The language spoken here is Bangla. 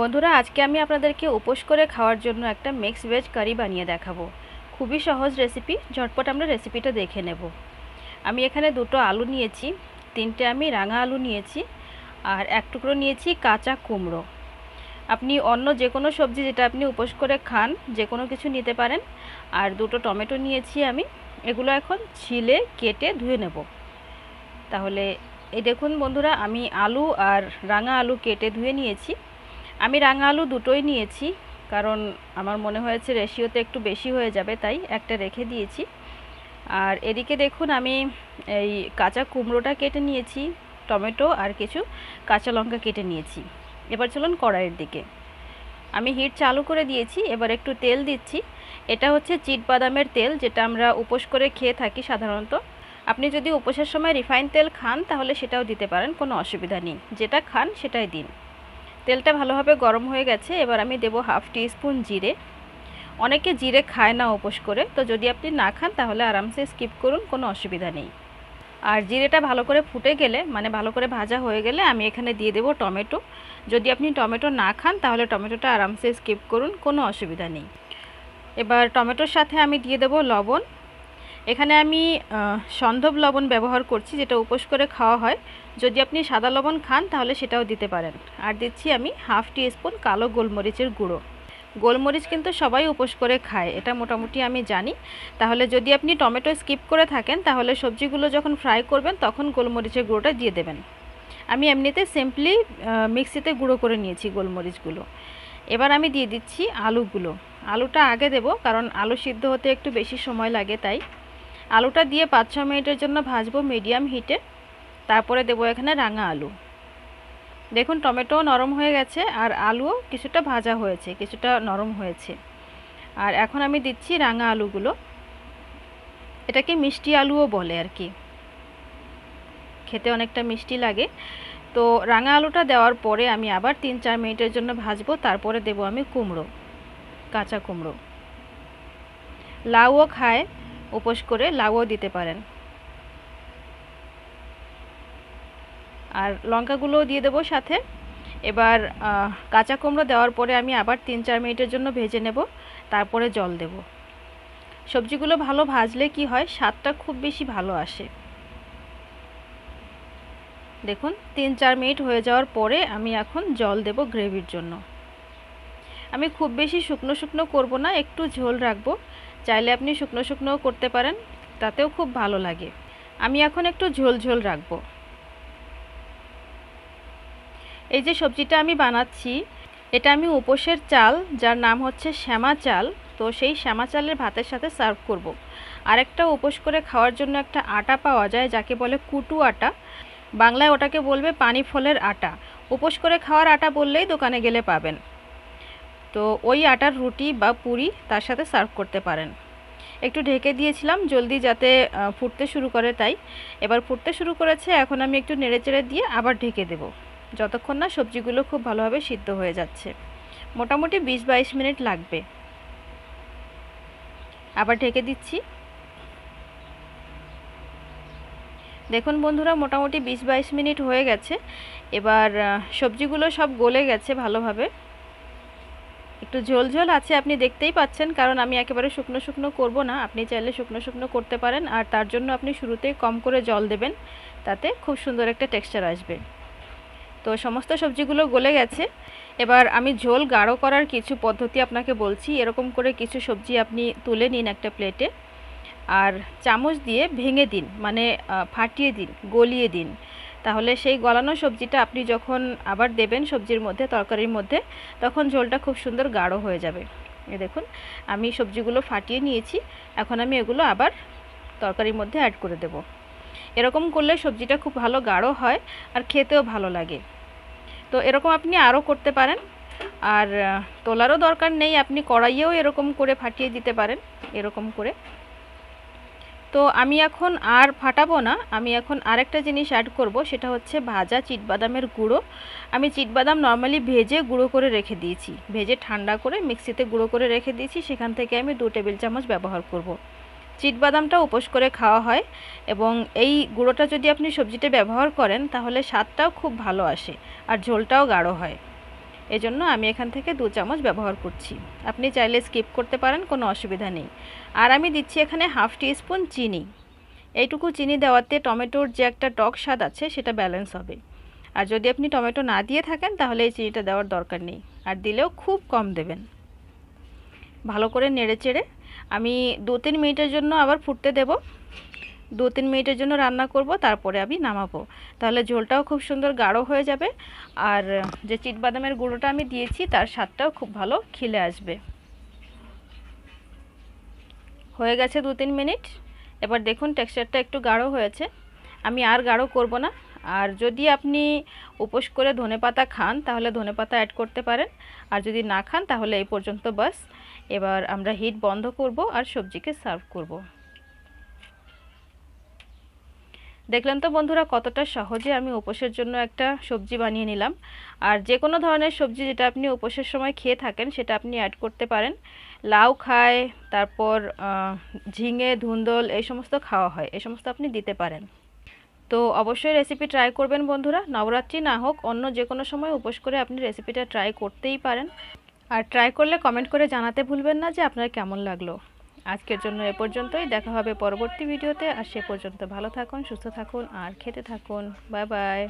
বন্ধুরা আজকে আমি আপনাদেরকে উপোস করে খাওয়ার জন্য একটা মিক্স ভেজ কারি বানিয়ে দেখাবো খুবই সহজ রেসিপি ঝটপট আমরা রেসিপিটা দেখে নেব আমি এখানে দুটো আলু নিয়েছি তিনটে আমি রাঙা আলু নিয়েছি আর এক টুকরো নিয়েছি কাঁচা কুমড়ো আপনি অন্য যে কোনো সবজি যেটা আপনি উপোস করে খান যে কোনো কিছু নিতে পারেন আর দুটো টমেটো নিয়েছি আমি এগুলো এখন ছিলে কেটে ধুয়ে নেব তাহলে এই দেখুন বন্ধুরা আমি আলু আর রাঙা আলু কেটে ধুয়ে নিয়েছি আমি রাঙা আলু দুটোই নিয়েছি কারণ আমার মনে হয়েছে রেশিওতে একটু বেশি হয়ে যাবে তাই একটা রেখে দিয়েছি আর এদিকে দেখুন আমি এই কাঁচা কুমড়োটা কেটে নিয়েছি টমেটো আর কিছু কাঁচা লঙ্কা কেটে নিয়েছি এবার চলুন কড়াইয়ের দিকে আমি হিট চালু করে দিয়েছি এবার একটু তেল দিচ্ছি এটা হচ্ছে চিট বাদামের তেল যেটা আমরা উপোস করে খেয়ে থাকি সাধারণত আপনি যদি উপোসের সময় রিফাইন তেল খান তাহলে সেটাও দিতে পারেন কোনো অসুবিধা নেই যেটা খান সেটাই দিন তেলটা ভালোভাবে গরম হয়ে গেছে এবার আমি দেবো হাফ টি স্পুন জিরে অনেকে জিরে খায় না উপোস করে তো যদি আপনি না খান তাহলে আরামসে স্কিপ করুন কোনো অসুবিধা নেই আর জিরেটা ভালো করে ফুটে গেলে মানে ভালো করে ভাজা হয়ে গেলে আমি এখানে দিয়ে দেবো টমেটো যদি আপনি টমেটো না খান তাহলে টমেটোটা আরামসে স্কিপ করুন কোনো অসুবিধা নেই এবার টমেটোর সাথে আমি দিয়ে দেবো লবণ এখানে আমি সন্ধব লবণ ব্যবহার করছি যেটা উপোস করে খাওয়া হয় যদি আপনি সাদা লবণ খান তাহলে সেটাও দিতে পারেন আর দিচ্ছি আমি হাফ টি স্পুন কালো গোলমরিচের গুঁড়ো গোলমরিচ কিন্তু সবাই উপোস করে খায় এটা মোটামুটি আমি জানি তাহলে যদি আপনি টমেটো স্কিপ করে থাকেন তাহলে সবজিগুলো যখন ফ্রাই করবেন তখন গোলমরিচের গুঁড়োটা দিয়ে দেবেন আমি এমনিতে সিম্পলি মিক্সিতে গুঁড়ো করে নিয়েছি গোলমরিচগুলো এবার আমি দিয়ে দিচ্ছি আলুগুলো আলুটা আগে দেব কারণ আলু সিদ্ধ হতে একটু বেশি সময় লাগে তাই আলুটা দিয়ে পাঁচ ছ মিনিটের জন্য ভাজবো মিডিয়াম হিটে তারপরে দেবো এখানে রাঙা আলু দেখুন টমেটো নরম হয়ে গেছে আর আলুও কিছুটা ভাজা হয়েছে কিছুটা নরম হয়েছে আর এখন আমি দিচ্ছি রাঙা আলুগুলো এটাকে মিষ্টি আলুও বলে আর কি খেতে অনেকটা মিষ্টি লাগে তো রাঙা আলুটা দেওয়ার পরে আমি আবার তিন চার মিনিটের জন্য ভাজবো তারপরে দেব আমি কুমড়ো কাঁচা কুমড়ো লাউও খায় উপোস করে লাউও দিতে পারেন আর লঙ্কাগুলোও দিয়ে দেবো সাথে এবার কাঁচা কুমড়ো দেওয়ার পরে আমি আবার তিন চার মিনিটের জন্য ভেজে নেব তারপরে জল দেব সবজিগুলো ভালো ভাজলে কি হয় স্বাদটা খুব বেশি ভালো আসে দেখুন তিন চার মিনিট হয়ে যাওয়ার পরে আমি এখন জল দেব গ্রেভির জন্য আমি খুব বেশি শুকনো শুকনো করব না একটু ঝোল রাখবো চাইলে আপনি শুকনো শুকনোও করতে পারেন তাতেও খুব ভালো লাগে আমি এখন একটু ঝোল ঝোল রাখবো এই যে সবজিটা আমি বানাচ্ছি এটা আমি উপোসের চাল যার নাম হচ্ছে শ্যামা চাল তো সেই শ্যামা চালের ভাতের সাথে সার্ভ করব। আরেকটা উপোস করে খাওয়ার জন্য একটা আটা পাওয়া যায় যাকে বলে কুটু আটা বাংলায় ওটাকে বলবে পানি ফলের আটা উপোস করে খাওয়ার আটা বললেই দোকানে গেলে পাবেন তো ওই আটার রুটি বা পুরি তার সাথে সার্ভ করতে পারেন একটু ঢেকে দিয়েছিলাম জলদি যাতে ফুটতে শুরু করে তাই এবার ফুটতে শুরু করেছে এখন আমি একটু নেড়েচেড়ে দিয়ে আবার ঢেকে দেব যতক্ষণ না সবজিগুলো খুব ভালোভাবে সিদ্ধ হয়ে যাচ্ছে মোটামুটি বিশ বাইশ মিনিট লাগবে আবার ঢেকে দিচ্ছি দেখুন বন্ধুরা মোটামুটি বিশ বাইশ মিনিট হয়ে গেছে এবার সবজিগুলো সব গলে গেছে ভালোভাবে একটু ঝোল ঝোল আছে আপনি দেখতেই পাচ্ছেন কারণ আমি একেবারে শুকনো শুকনো করব না আপনি চাইলে শুকনো শুকনো করতে পারেন আর তার জন্য আপনি শুরুতেই কম করে জল দেবেন তাতে খুব সুন্দর একটা টেক্সচার আসবে তো সমস্ত সবজিগুলো গলে গেছে এবার আমি ঝোল গাঢ় করার কিছু পদ্ধতি আপনাকে বলছি এরকম করে কিছু সবজি আপনি তুলে নিন একটা প্লেটে আর চামচ দিয়ে ভেঙে দিন মানে ফাটিয়ে দিন গলিয়ে দিন তাহলে সেই গলানো সবজিটা আপনি যখন আবার দেবেন সবজির মধ্যে তরকারির মধ্যে তখন ঝোলটা খুব সুন্দর গাঢ় হয়ে যাবে এ দেখুন আমি সবজিগুলো ফাটিয়ে নিয়েছি এখন আমি এগুলো আবার তরকারির মধ্যে অ্যাড করে দেব এরকম করলে সবজিটা খুব ভালো গাঢ় হয় আর খেতেও ভালো লাগে তো এরকম আপনি আরও করতে পারেন আর তোলারও দরকার নেই আপনি কড়াইয়েও এরকম করে ফাটিয়ে দিতে পারেন এরকম করে তো আমি এখন আর ফাটাবো না আমি এখন আরেকটা জিনিস অ্যাড করব সেটা হচ্ছে ভাজা চিটবাদামের গুঁড়ো আমি চিটবাদাম নর্মালি ভেজে গুঁড়ো করে রেখে দিয়েছি ভেজে ঠান্ডা করে মিক্সিতে গুঁড়ো করে রেখে দিয়েছি সেখান থেকে আমি দু টেবিল চামচ ব্যবহার করব। চিটবাদামটা উপোস করে খাওয়া হয় এবং এই গুঁড়োটা যদি আপনি সবজিতে ব্যবহার করেন তাহলে স্বাদটাও খুব ভালো আসে আর ঝোলটাও গাঢ় হয় এজন্য আমি এখান থেকে দু চামচ ব্যবহার করছি আপনি চাইলে স্কিপ করতে পারেন কোনো অসুবিধা নেই আর আমি দিচ্ছি এখানে হাফ টি স্পুন চিনি এইটুকু চিনি দেওয়াতে টমেটোর যে একটা টক স্বাদ আছে সেটা ব্যালেন্স হবে আর যদি আপনি টমেটো না দিয়ে থাকেন তাহলে এই চিনিটা দেওয়ার দরকার নেই আর দিলেও খুব কম দেবেন ভালো করে নেড়ে চেড়ে আমি দু তিন মিনিটের জন্য আবার ফুটতে দেব দু তিন মিনিটের জন্য রান্না করব তারপরে আমি নামাবো তাহলে ঝোলটাও খুব সুন্দর গাঢ় হয়ে যাবে আর যে চিটবাদামের গুঁড়োটা আমি দিয়েছি তার স্বাদটাও খুব ভালো খিলে আসবে হয়ে গেছে দু তিন মিনিট এবার দেখুন টেক্সচারটা একটু গাঢ় হয়েছে আমি আর গাঢ় করব না আর যদি আপনি উপোস করে ধনে পাতা খান তাহলে ধনে পাতা অ্যাড করতে পারেন আর যদি না খান তাহলে এই পর্যন্ত বাস এবার আমরা হিট বন্ধ করব আর সবজিকে সার্ভ করব। দেখলেন তো বন্ধুরা কতটা সহজে আমি উপোসের জন্য একটা সবজি বানিয়ে নিলাম আর যে কোনো ধরনের সবজি যেটা আপনি উপোসের সময় খেয়ে থাকেন সেটা আপনি অ্যাড করতে পারেন লাউ খায় তারপর ঝিঙে ধুন্দল এই সমস্ত খাওয়া হয় এই সমস্ত আপনি দিতে পারেন তো অবশ্যই রেসিপি ট্রাই করবেন বন্ধুরা নবরাত্রি না হোক অন্য যে কোনো সময় উপোস করে আপনি রেসিপিটা ট্রাই করতেই পারেন আর ট্রাই করলে কমেন্ট করে জানাতে ভুলবেন না যে আপনার কেমন লাগলো আজকের জন্য এ পর্যন্তই দেখা হবে পরবর্তী ভিডিওতে আর সে পর্যন্ত ভালো থাকুন সুস্থ থাকুন আর খেতে থাকুন বাই বাই